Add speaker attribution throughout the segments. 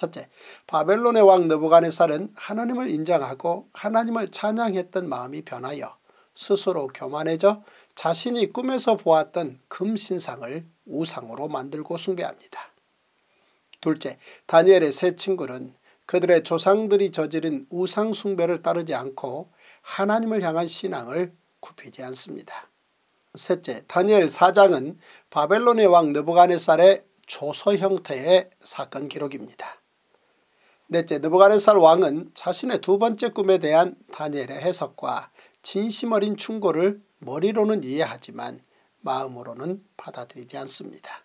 Speaker 1: 첫째, 바벨론의 왕느부가네살은 하나님을 인정하고 하나님을 찬양했던 마음이 변하여 스스로 교만해져 자신이 꿈에서 보았던 금신상을 우상으로 만들고 숭배합니다. 둘째, 다니엘의 세 친구는 그들의 조상들이 저지른 우상 숭배를 따르지 않고 하나님을 향한 신앙을 굽히지 않습니다. 셋째, 다니엘 사장은 바벨론의 왕느부가네살의 조서 형태의 사건 기록입니다. 넷째 느부가네살 왕은 자신의 두 번째 꿈에 대한 다니엘의 해석과 진심 어린 충고를 머리로는 이해하지만 마음으로는 받아들이지 않습니다.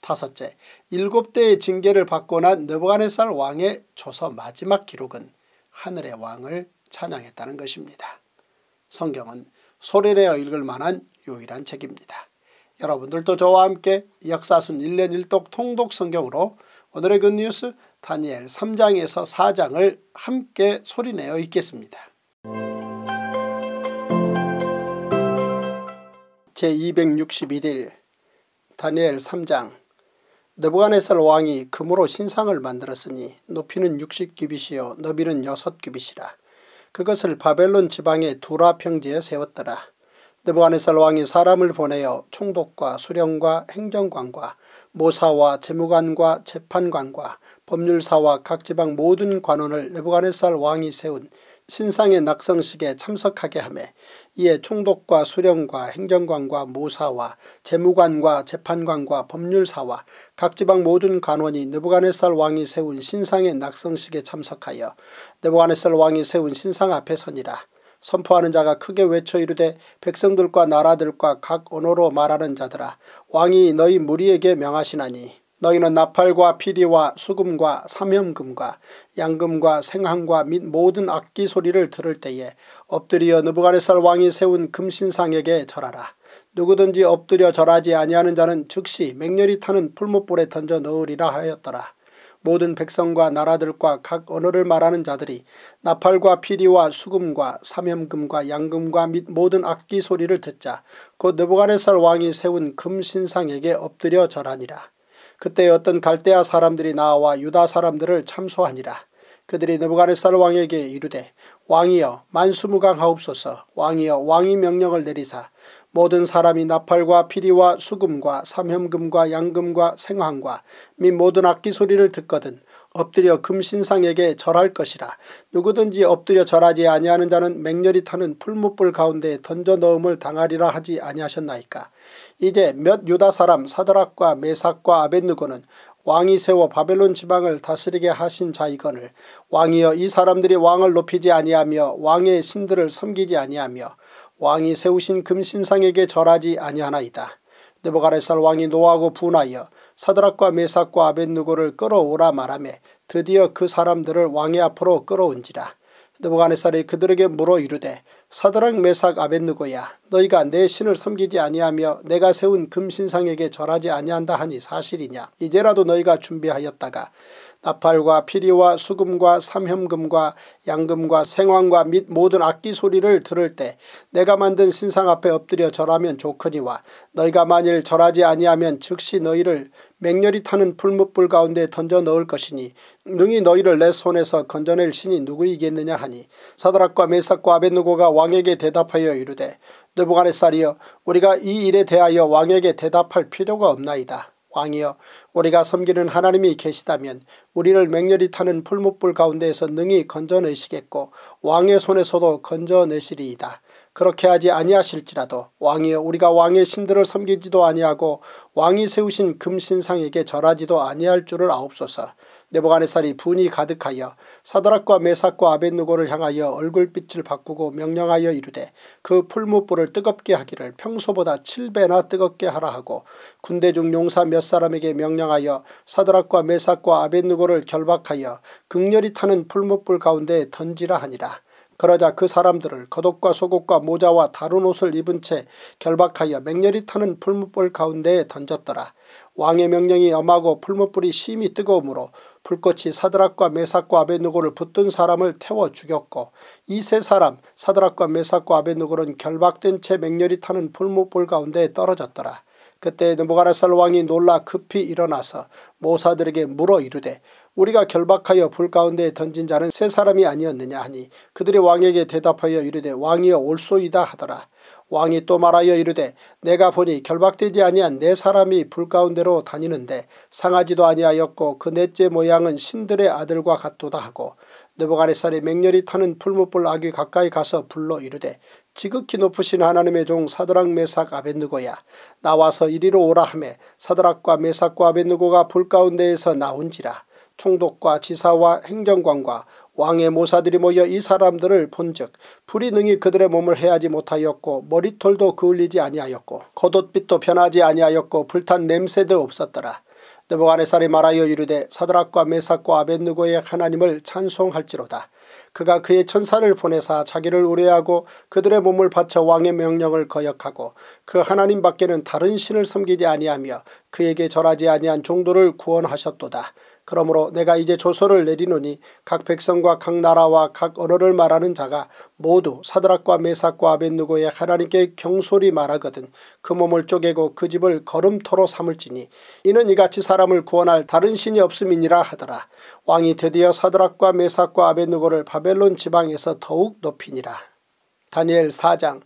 Speaker 1: 다섯째, 일곱 대의 징계를 받고 난느부가네살 왕의 조서 마지막 기록은 하늘의 왕을 찬양했다는 것입니다. 성경은 소리내어 읽을 만한 유일한 책입니다. 여러분들도 저와 함께 역사순 1년 1독 통독 성경으로 오늘의 굿뉴스 다니엘 3장에서 4장을 함께 소리내어 읽겠습니다. 제261일 다니엘 3장 느부갓네살 왕이 금으로 신상을 만들었으니 높이는 60규빗이요 너비는 6규빗이라 그것을 바벨론 지방의 두라 평지에 세웠더라. 느부갓네살 왕이 사람을 보내어 총독과 수령과 행정관과 모사와 재무관과 재판관과 법률사와 각 지방 모든 관원을 내부가네살 왕이 세운 신상의 낙성식에 참석하게 하며 이에 총독과 수령과 행정관과 모사와 재무관과 재판관과 법률사와 각 지방 모든 관원이 느부갓네살 왕이 세운 신상의 낙성식에 참석하여 느부갓네살 왕이 세운 신상 앞에 서니라. 선포하는 자가 크게 외쳐 이르되 백성들과 나라들과 각 언어로 말하는 자들아 왕이 너희 무리에게 명하시나니 너희는 나팔과 피리와 수금과 삼현금과 양금과 생항과 및 모든 악기 소리를 들을 때에 엎드려 느부가렛살 왕이 세운 금신상에게 절하라. 누구든지 엎드려 절하지 아니하는 자는 즉시 맹렬히 타는 풀목불에 던져 넣으리라 하였더라. 모든 백성과 나라들과 각 언어를 말하는 자들이 나팔과 피리와 수금과 삼염금과 양금과 및 모든 악기 소리를 듣자 곧 느부갓네살 왕이 세운 금신상에게 엎드려 절하니라. 그때 어떤 갈대아 사람들이 나와 유다 사람들을 참소하니라. 그들이 느부갓네살 왕에게 이르되 왕이여 만수무강하옵소서 왕이여 왕이 명령을 내리사 모든 사람이 나팔과 피리와 수금과 삼현금과 양금과 생황과 및 모든 악기 소리를 듣거든 엎드려 금신상에게 절할 것이라. 누구든지 엎드려 절하지 아니하는 자는 맹렬히 타는 풀무불 가운데 던져 넣음을 당하리라 하지 아니하셨나이까. 이제 몇 유다 사람 사드락과 메삭과 아벳누고는 왕이 세워 바벨론 지방을 다스리게 하신 자이거늘 왕이여 이 사람들이 왕을 높이지 아니하며 왕의 신들을 섬기지 아니하며 왕이 세우신 금신상에게 절하지 아니하나이다. 느보가레살 왕이 노하고 분하여 사드락과 메삭과 아벤누고를 끌어오라 말하며 드디어 그 사람들을 왕의 앞으로 끌어온지라. 느부갓네살이 그들에게 물어 이르되 사드락 메삭 아벤누고야 너희가 내 신을 섬기지 아니하며 내가 세운 금신상에게 절하지 아니한다 하니 사실이냐 이제라도 너희가 준비하였다가 나팔과 피리와 수금과 삼현금과 양금과 생황과 및 모든 악기 소리를 들을 때 내가 만든 신상 앞에 엎드려 절하면 좋거니와 너희가 만일 절하지 아니하면 즉시 너희를 맹렬히 타는 풀무불 가운데 던져 넣을 것이니 능히 너희를 내 손에서 건져낼 신이 누구이겠느냐 하니 사드락과 메삭과 아벤누고가 왕에게 대답하여 이르되 너부갓의쌀이여 우리가 이 일에 대하여 왕에게 대답할 필요가 없나이다. 왕이여 우리가 섬기는 하나님이 계시다면 우리를 맹렬히 타는 풀무불 가운데에서 능히 건져내시겠고 왕의 손에서도 건져내시리이다. 그렇게 하지 아니하실지라도 왕이여 우리가 왕의 신들을 섬기지도 아니하고 왕이 세우신 금신상에게 절하지도 아니할 줄을 아옵소서. 네보가네살이 분이 가득하여 사드락과 메삭과 아벳누고를 향하여 얼굴빛을 바꾸고 명령하여 이르되 그 풀무불을 뜨겁게 하기를 평소보다 7배나 뜨겁게 하라 하고 군대 중 용사 몇 사람에게 명령하여 사드락과 메삭과 아벳누고를 결박하여 극렬히 타는 풀무불 가운데 던지라 하니라. 그러자 그 사람들을 겉옷과 속옷과 모자와 다른 옷을 입은 채 결박하여 맹렬히 타는 풀무불 가운데에 던졌더라. 왕의 명령이 엄하고 풀무불이 심히 뜨거우므로 불꽃이 사드락과 메삭과 아베누고를 붙든 사람을 태워 죽였고 이 세 사람 사드락과 메삭과 아베누고는 결박된 채 맹렬히 타는 풀무불 가운데에 떨어졌더라. 그때 느부가라살 왕이 놀라 급히 일어나서 모사들에게 물어 이르되 우리가 결박하여 불 가운데에 던진 자는 세 사람이 아니었느냐 하니 그들이 왕에게 대답하여 이르되 왕이여 올소이다 하더라. 왕이 또 말하여 이르되 내가 보니 결박되지 아니한 네 사람이 불 가운데로 다니는데 상하지도 아니하였고 그 넷째 모양은 신들의 아들과 같도다 하고 느부갓네살이 맹렬히 타는 풀무불 악이 가까이 가서 불러 이르되 지극히 높으신 하나님의 종 사드락 메삭 아벤누고야 나와서 이리로 오라 하매 사드락과 메삭과 아벤누고가 불 가운데에서 나온지라 총독과 지사와 행정관과 왕의 모사들이 모여 이 사람들을 본즉 불이 능히 그들의 몸을 해하지 못하였고 머리털도 그을리지 아니하였고 겉옷빛도 변하지 아니하였고 불탄 냄새도 없었더라. 느보가네살이 말하여 이르되 사드락과 메삭과 아벤누고의 하나님을 찬송할지로다. 그가 그의 천사를 보내사 자기를 우려하고 그들의 몸을 바쳐 왕의 명령을 거역하고 그 하나님 밖에는 다른 신을 섬기지 아니하며 그에게 절하지 아니한 종도를 구원하셨도다. 그러므로 내가 이제 조서를 내리노니 각 백성과 각 나라와 각 언어를 말하는 자가 모두 사드락과 메삭과 아벤누고의 하나님께 경솔히 말하거든 그 몸을 쪼개고 그 집을 걸음토로 삼을지니 이는 이같이 사람을 구원할 다른 신이 없음이니라 하더라. 왕이 드디어 사드락과 메삭과 아벤누고를 바벨론 지방에서 더욱 높이니라. 다니엘 4장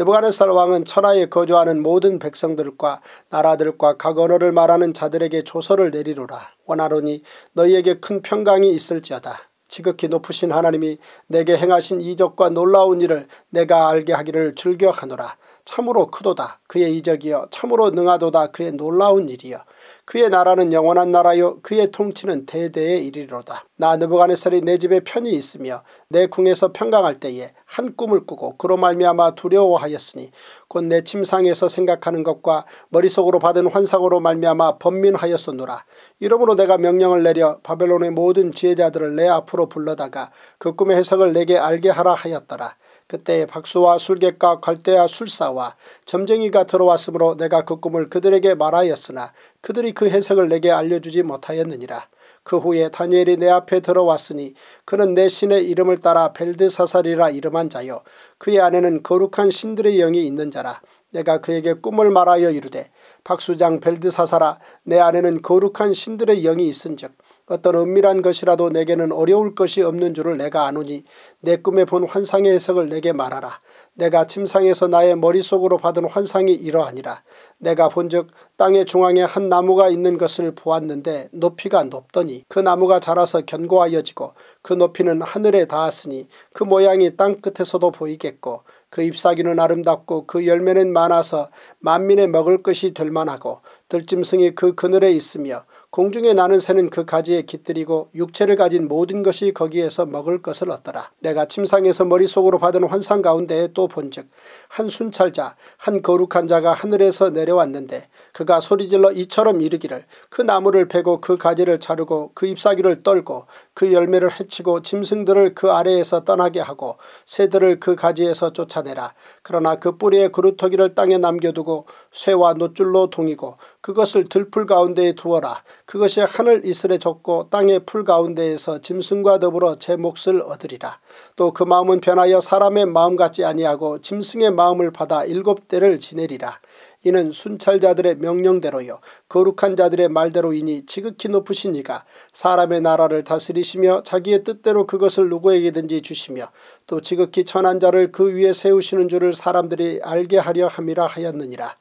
Speaker 1: 느부갓네살 왕은 천하에 거주하는 모든 백성들과 나라들과 각 언어를 말하는 자들에게 조서를 내리노라. 원하노니 너희에게 큰 평강이 있을지어다. 지극히 높으신 하나님이 내게 행하신 이적과 놀라운 일을 내가 알게 하기를 즐겨하노라. 참으로 크도다 그의 이적이여 참으로 능하도다 그의 놀라운 일이여 그의 나라는 영원한 나라요 그의 통치는 대대에 이르로다나 느부갓네살이 내 집에 편히 있으며 내 궁에서 평강할 때에 한 꿈을 꾸고 그로 말미암아 두려워하였으니 곧 내 침상에서 생각하는 것과 머릿속으로 받은 환상으로 말미암아 번민하였소노라 이러므로 내가 명령을 내려 바벨론의 모든 지혜자들을 내 앞으로 불러다가 그 꿈의 해석을 내게 알게 하라 하였더라. 그때 박수와 술객과 갈대와 술사와 점쟁이가 들어왔으므로 내가 그 꿈을 그들에게 말하였으나 그들이 그 해석을 내게 알려주지 못하였느니라. 그 후에 다니엘이 내 앞에 들어왔으니 그는 내 신의 이름을 따라 벨드사살이라 이름한 자요 그의 안에는 거룩한 신들의 영이 있는 자라 내가 그에게 꿈을 말하여 이르되 박수장 벨드사살아 내 안에는 거룩한 신들의 영이 있은즉 어떤 은밀한 것이라도 내게는 어려울 것이 없는 줄을 내가 아노니 내 꿈에 본 환상의 해석을 내게 말하라. 내가 침상에서 나의 머릿속으로 받은 환상이 이러하니라. 내가 본즉 땅의 중앙에 한 나무가 있는 것을 보았는데 높이가 높더니 그 나무가 자라서 견고하여지고 그 높이는 하늘에 닿았으니 그 모양이 땅끝에서도 보이겠고 그 잎사귀는 아름답고 그 열매는 많아서 만민의 먹을 것이 될 만하고 들짐승이 그 그늘에 있으며 공중에 나는 새는 그 가지에 깃들이고 육체를 가진 모든 것이 거기에서 먹을 것을 얻더라. 내가 침상에서 머릿속으로 받은 환상 가운데에 또 본즉 한 순찰자 한 거룩한 자가 하늘에서 내려왔는데 그가 소리질러 이처럼 이르기를 그 나무를 베고 그 가지를 자르고 그 잎사귀를 떨고 그 열매를 해치고 짐승들을 그 아래에서 떠나게 하고 새들을 그 가지에서 쫓아내라. 그러나 그뿌리에 그루터기를 땅에 남겨두고 쇠와 노줄로 동이고 그것을 들풀 가운데에 두어라. 그것이 하늘 이슬에 젖고 땅의 풀 가운데에서 짐승과 더불어 제 몫을 얻으리라. 또 그 마음은 변하여 사람의 마음 같지 아니하고 짐승의 마음을 받아 일곱 대를 지내리라. 이는 순찰자들의 명령대로요 거룩한 자들의 말대로이니 지극히 높으시니가 사람의 나라를 다스리시며 자기의 뜻대로 그것을 누구에게든지 주시며 또 지극히 천한 자를 그 위에 세우시는 줄을 사람들이 알게 하려 함이라 하였느니라.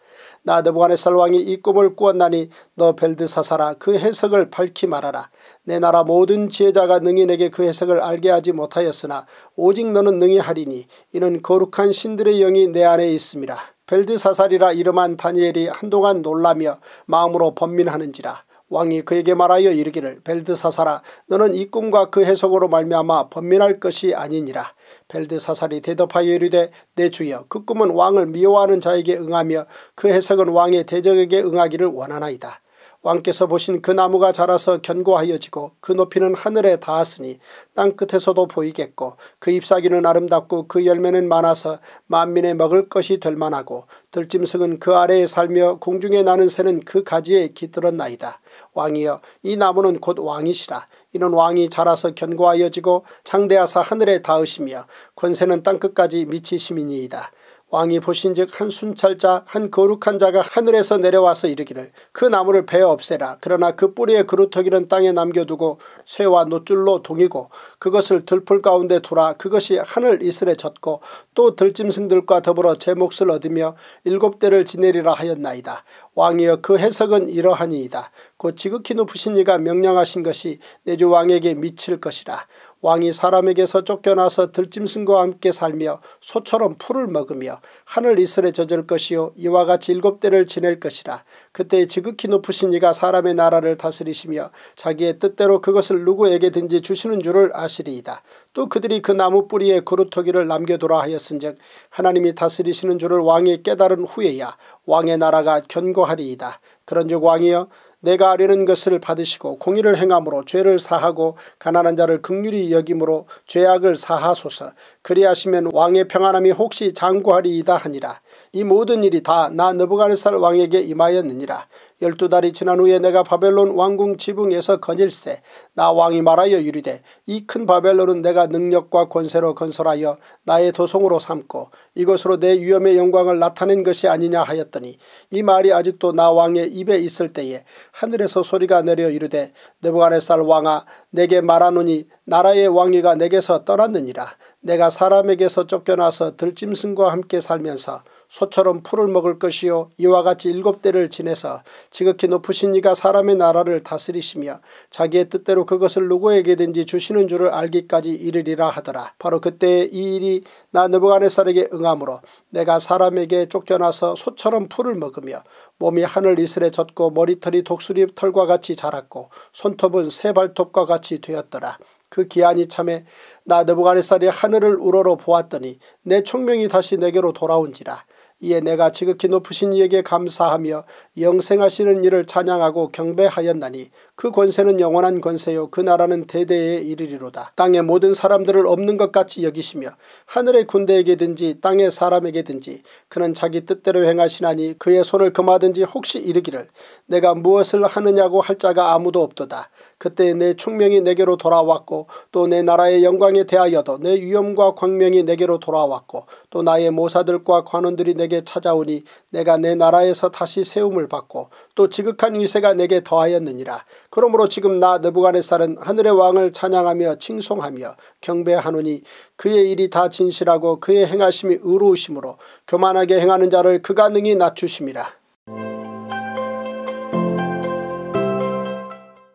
Speaker 1: 나드부간의살 왕이 이 꿈을 꾸었나니 너 벨드사사라 그 해석을 밝히 말하라. 내 나라 모든 지혜자가 능인에게그 해석을 알게 하지 못하였으나 오직 너는 능히 하리니 이는 거룩한 신들의 영이 내 안에 있습니다. 벨드사살이라 이름한 다니엘이 한동안 놀라며 마음으로 번민하는지라. 왕이 그에게 말하여 이르기를 벨드사살아 너는 이 꿈과 그 해석으로 말미암아 번민할 것이 아니니라. 벨드사살이 대답하여 이르되 내 주여 그 꿈은 왕을 미워하는 자에게 응하며 그 해석은 왕의 대적에게 응하기를 원하나이다. 왕께서 보신 그 나무가 자라서 견고하여지고 그 높이는 하늘에 닿았으니 땅끝에서도 보이겠고 그 잎사귀는 아름답고 그 열매는 많아서 만민의 먹을 것이 될 만하고 들짐승은 그 아래에 살며 공중에 나는 새는 그 가지에 깃들었나이다. 왕이여 이 나무는 곧 왕이시라. 이는 왕이 자라서 견고하여지고 창대하사 하늘에 닿으시며 권세는 땅끝까지 미치심이니이다. 왕이 보신즉 한 순찰자 한 거룩한 자가 하늘에서 내려와서 이르기를 그 나무를 베어 없애라. 그러나 그 뿌리의 그루터기는 땅에 남겨두고 쇠와 노줄로 동이고 그것을 들풀 가운데 두라 그것이 하늘 이슬에 젖고 또 들짐승들과 더불어 제 몫을 얻으며 일곱 대를 지내리라 하였나이다. 왕이여 그 해석은 이러하니이다. 곧 지극히 높으신 이가 명령하신 것이 내주 왕에게 미칠 것이라. 왕이 사람에게서 쫓겨나서 들짐승과 함께 살며 소처럼 풀을 먹으며 하늘 이슬에 젖을 것이요 이와 같이 일곱 대를 지낼 것이라. 그때 지극히 높으신 이가 사람의 나라를 다스리시며 자기의 뜻대로 그것을 누구에게든지 주시는 줄을 아시리이다. 또 그들이 그 나무 뿌리에 그루터기를 남겨두라 하였은즉 하나님이 다스리시는 줄을 왕이 깨달은 후에야 왕의 나라가 견고한 하리이다. 그런즉 왕이여 내가 아뢰는 것을 받으시고 공의를 행함으로 죄를 사하고 가난한 자를 극률히 여김으로 죄악을 사하소서 그리하시면 왕의 평안함이 혹시 장구하리이다 하니라. 이 모든 일이 다나느부가네살 왕에게 임하였느니라. 열두 달이 지난 후에 내가 바벨론 왕궁 지붕에서 거닐세 나 왕이 말하여 유리되 이 큰 바벨론은 내가 능력과 권세로 건설하여 나의 도성으로 삼고 이것으로 내 위엄의 영광을 나타낸 것이 아니냐 하였더니 이 말이 아직도 나 왕의 입에 있을 때에 하늘에서 소리가 내려 이르되 느부가네살 왕아 내게 말하노니 나라의 왕위가 내게서 떠났느니라 내가 사람에게서 쫓겨나서 들짐승과 함께 살면서 소처럼 풀을 먹을 것이요 이와 같이 일곱 대를 지내서 지극히 높으신 이가 사람의 나라를 다스리시며 자기의 뜻대로 그것을 누구에게든지 주시는 줄을 알기까지 이르리라 하더라. 바로 그때 이 일이 나느부가네살에게 응함으로 내가 사람에게 쫓겨나서 소처럼 풀을 먹으며 몸이 하늘 이슬에 젖고 머리털이 독수리 털과 같이 자랐고 손톱은 새 발톱과 같이 되었더라. 그 기한이 참에 나느부가네살이 하늘을 우러러 보았더니 내 총명이 다시 내게로 돌아온지라. 이에 내가 지극히 높으신 이에게 감사하며 영생하시는 이를 찬양하고 경배하였나니 그 권세는 영원한 권세요 그 나라는 대대에 이르리로다. 땅의 모든 사람들을 없는 것 같이 여기시며 하늘의 군대에게든지 땅의 사람에게든지 그는 자기 뜻대로 행하시나니 그의 손을 금하든지 혹시 이르기를 내가 무엇을 하느냐고 할 자가 아무도 없도다. 그때 내 충명이 내게로 돌아왔고 또 내 나라의 영광에 대하여도 내 위엄과 광명이 내게로 돌아왔고 또 나의 모사들과 관원들이 내게 찾아오니 내가 내 나라에서 다시 세움을 받고 또 지극한 위세가 내게 더하였느니라. 그러므로 지금 나 느부갓네살은 하늘의 왕을 찬양하며 칭송하며 경배하노니 그의 일이 다 진실하고 그의 행하심이 의로우심으로 교만하게 행하는 자를 그가 능히 낮추심이라.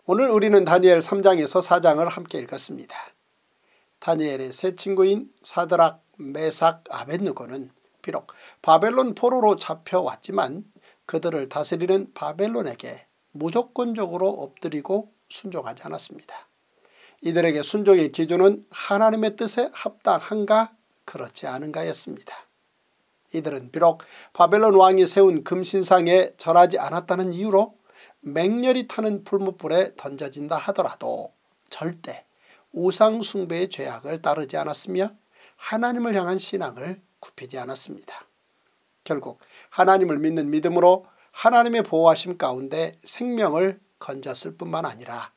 Speaker 1: 오늘 우리는 다니엘 3장에서 4장을 함께 읽었습니다. 다니엘의 새 친구인 사드락, 메삭, 아벳누고는 비록 바벨론 포로로 잡혀왔지만 그들을 다스리는 바벨론에게 무조건적으로 엎드리고 순종하지 않았습니다. 이들에게 순종의 기준은 하나님의 뜻에 합당한가 그렇지 않은가였습니다. 이들은 비록 바벨론 왕이 세운 금신상에 절하지 않았다는 이유로 맹렬히 타는 풀무불에 던져진다 하더라도 절대 우상 숭배의 죄악을 따르지 않았으며 하나님을 향한 신앙을 굽히지 않았습니다. 결국 하나님을 믿는 믿음으로 하나님의 보호하심 가운데 생명을 건졌을 뿐만 아니라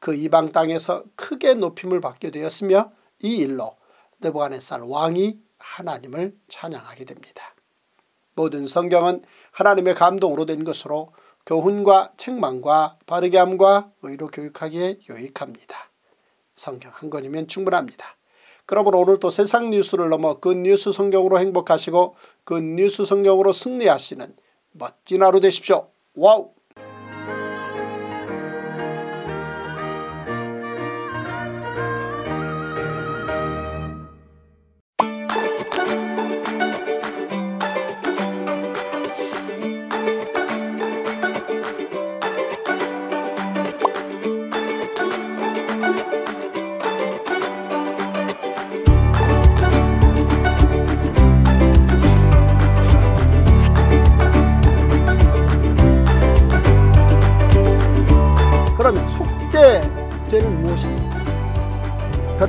Speaker 1: 그 이방 땅에서 크게 높임을 받게 되었으며 이 일로 느부간의살 왕이 하나님을 찬양하게 됩니다. 모든 성경은 하나님의 감동으로 된 것으로 교훈과 책망과 바르게 함과 의로 교육하기에 유익합니다. 성경 한 권이면 충분합니다. 그러므로 오늘도 세상 뉴스를 넘어 그 뉴스 성경으로 행복하시고 그 뉴스 성경으로 승리하시는 멋진 하루 되십시오. 와우!